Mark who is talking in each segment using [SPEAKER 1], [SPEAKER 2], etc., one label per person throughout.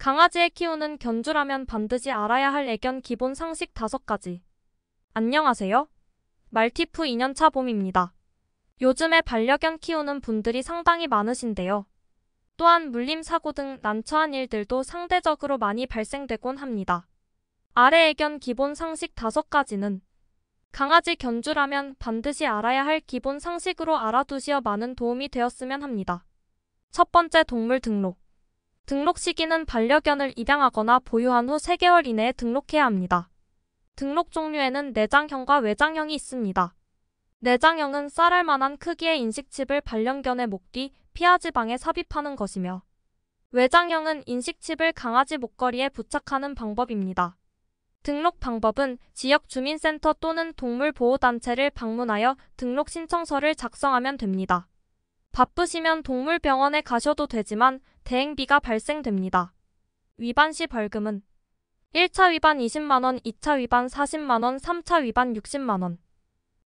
[SPEAKER 1] 강아지의 키우는 견주라면 반드시 알아야 할 애견 기본 상식 5가지. 안녕하세요. 말티프 2년차 봄입니다. 요즘에 반려견 키우는 분들이 상당히 많으신데요. 또한 물림 사고 등 난처한 일들도 상대적으로 많이 발생되곤 합니다. 아래 애견 기본 상식 5가지는 강아지 견주라면 반드시 알아야 할 기본 상식으로 알아두시어 많은 도움이 되었으면 합니다. 첫 번째 동물 등록 등록 시기는 반려견을 입양하거나 보유한 후 3개월 이내에 등록해야 합니다. 등록 종류에는 내장형과 외장형이 있습니다. 내장형은 쌀알 만한 크기의 인식칩을 반려견의 목 뒤 피하지방에 삽입하는 것이며 외장형은 인식칩을 강아지 목걸이에 부착하는 방법입니다. 등록 방법은 지역 주민센터 또는 동물보호단체를 방문하여 등록 신청서를 작성하면 됩니다. 바쁘시면 동물병원에 가셔도 되지만 대행비가 발생됩니다. 위반 시 벌금은 1차 위반 20만원, 2차 위반 40만원, 3차 위반 60만원.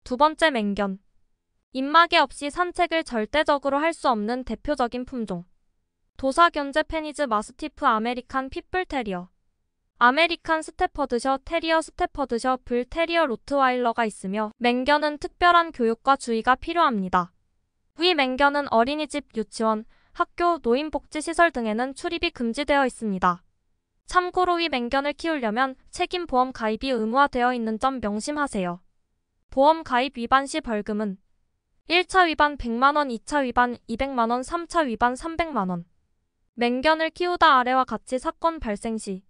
[SPEAKER 1] 두 번째 맹견. 입마개 없이 산책을 절대적으로 할 수 없는 대표적인 품종. 도사 견제 페니즈 마스티프 아메리칸 핏불 테리어. 아메리칸 스테퍼드셔, 테리어 스테퍼드셔, 불 테리어 로트와일러가 있으며 맹견은 특별한 교육과 주의가 필요합니다. 위 맹견은 어린이집, 유치원, 학교, 노인복지시설 등에는 출입이 금지되어 있습니다. 참고로 이 맹견을 키우려면 책임보험 가입이 의무화되어 있는 점 명심하세요. 보험 가입 위반 시 벌금은 1차 위반 100만원, 2차 위반 200만원, 3차 위반 300만원. 맹견을 키우다 아래와 같이 사건 발생 시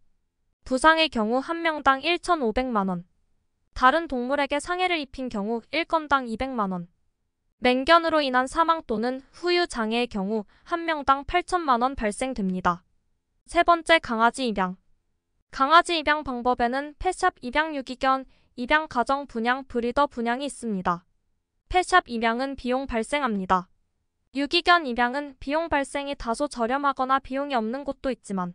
[SPEAKER 1] 부상의 경우 1명당 1,500만원. 다른 동물에게 상해를 입힌 경우 1건당 200만원. 맹견으로 인한 사망 또는 후유 장애의 경우 한 명당 8천만 원 발생됩니다. 세 번째 강아지 입양 강아지 입양 방법에는 펫샵 입양 유기견, 입양 가정 분양, 브리더 분양이 있습니다. 펫샵 입양은 비용 발생합니다. 유기견 입양은 비용 발생이 다소 저렴하거나 비용이 없는 곳도 있지만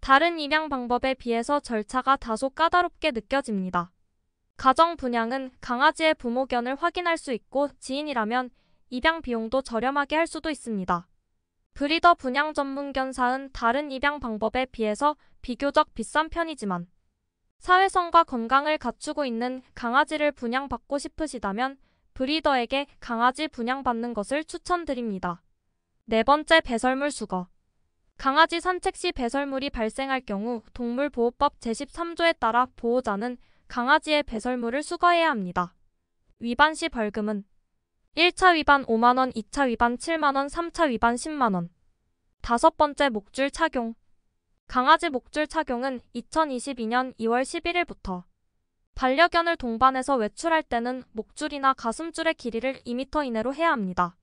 [SPEAKER 1] 다른 입양 방법에 비해서 절차가 다소 까다롭게 느껴집니다. 가정 분양은 강아지의 부모견을 확인할 수 있고 지인이라면 입양 비용도 저렴하게 할 수도 있습니다. 브리더 분양 전문견사은 다른 입양 방법에 비해서 비교적 비싼 편이지만 사회성과 건강을 갖추고 있는 강아지를 분양받고 싶으시다면 브리더에게 강아지 분양받는 것을 추천드립니다. 네 번째 배설물 수거 강아지 산책 시 배설물이 발생할 경우 동물보호법 제13조에 따라 보호자는 강아지의 배설물을 수거해야 합니다. 위반 시 벌금은 1차 위반 5만원, 2차 위반 7만원, 3차 위반 10만원. 다섯 번째 목줄 착용. 강아지 목줄 착용은 2022년 2월 11일부터 반려견을 동반해서 외출할 때는 목줄이나 가슴줄의 길이를 2m 이내로 해야 합니다.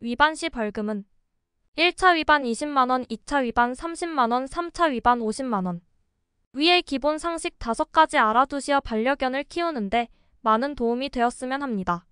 [SPEAKER 1] 위반 시 벌금은 1차 위반 20만원, 2차 위반 30만원, 3차 위반 50만원. 위의 기본 상식 5가지 알아두시어 반려견을 키우는데 많은 도움이 되었으면 합니다.